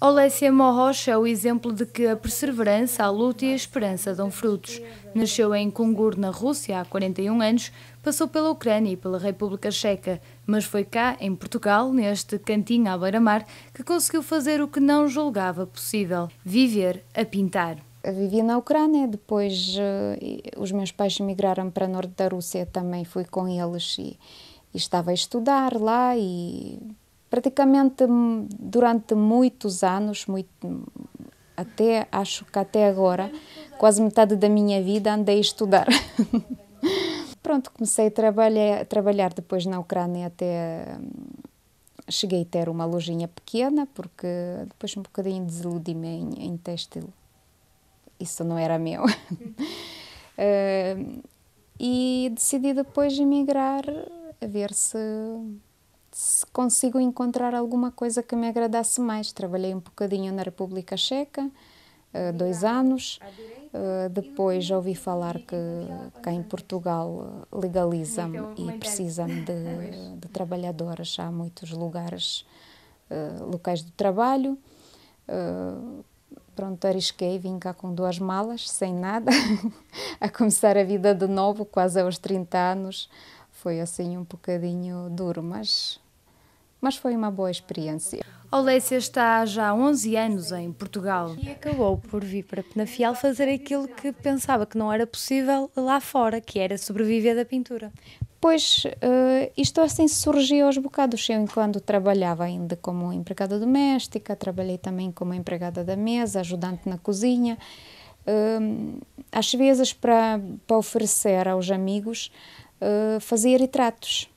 Olécia Morrocha é o exemplo de que a perseverança, a luta e a esperança dão frutos. Nasceu em Kungur, na Rússia, há 41 anos, passou pela Ucrânia e pela República Checa, mas foi cá, em Portugal, neste cantinho à beira-mar, que conseguiu fazer o que não julgava possível: viver a pintar. Eu vivia na Ucrânia, depois uh, os meus pais migraram para o norte da Rússia, também fui com eles e, e estava a estudar lá e praticamente hum, durante muitos anos, muito, hum, até acho que até agora, quase metade da minha vida andei a estudar. Pronto, comecei a trabalhar, trabalhar depois na Ucrânia até hum, cheguei a ter uma lojinha pequena, porque depois um bocadinho desiludi-me em, em têxtil. Isso não era meu. uh, e decidi depois emigrar a ver se se consigo encontrar alguma coisa que me agradasse mais. Trabalhei um bocadinho na República Checa, eh, dois anos. Eh, depois ouvi falar que cá em Portugal eh, legaliza-me e precisa-me de, de trabalhadoras. Há muitos lugares, locais de trabalho. Pronto, arrisquei, vim cá com duas malas, sem nada, a começar a vida de novo, quase aos 30 anos. Foi assim um bocadinho duro, mas mas foi uma boa experiência. Olécia está já há 11 anos em Portugal. E acabou por vir para Penafiel fazer aquilo que pensava que não era possível lá fora, que era sobreviver da pintura. Pois, eh, isto assim surgiu aos bocados. Eu, enquanto trabalhava ainda como empregada doméstica, trabalhei também como empregada da mesa, ajudante na cozinha. Eh, às vezes, para, para oferecer aos amigos, eh, fazia retratos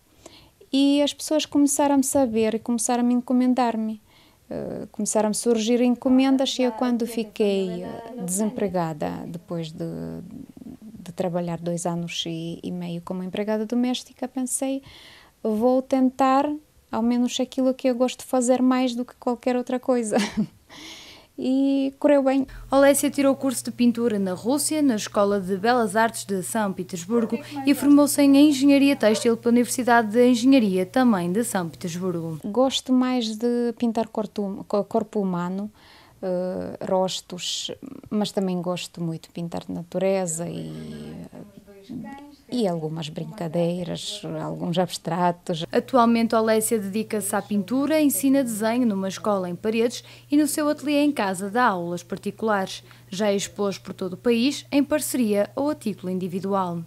e as pessoas começaram a saber e começaram a encomendar-me. Uh, eh, começaram a surgir encomendas e eu quando fiquei eh, desempregada depois de, de trabalhar dois anos e, e, meio como empregada doméstica pensei vou tentar ao menos aquilo que eu gosto de fazer mais do que qualquer outra coisa e correu bem. Olésia tirou curso de pintura na Rússia, na Escola de Belas Artes de São Petersburgo e formou-se em Engenharia Têxtil pela Universidade de Engenharia, também de São Petersburgo. Gosto mais de pintar corpo humano, eh, rostos, mas também gosto muito de pintar natureza e e algumas brincadeiras, alguns abstratos. Atualmente, Olécia dedica-se à pintura, ensina desenho numa escola em Paredes e no seu ateliê em casa dá aulas particulares. Já expôs por todo o país, em parceria ou a título individual.